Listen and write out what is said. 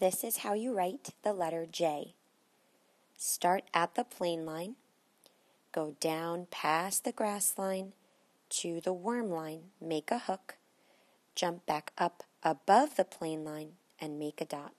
This is how you write the letter J. Start at the plane line, go down past the grass line to the worm line, make a hook, jump back up above the plane line, and make a dot.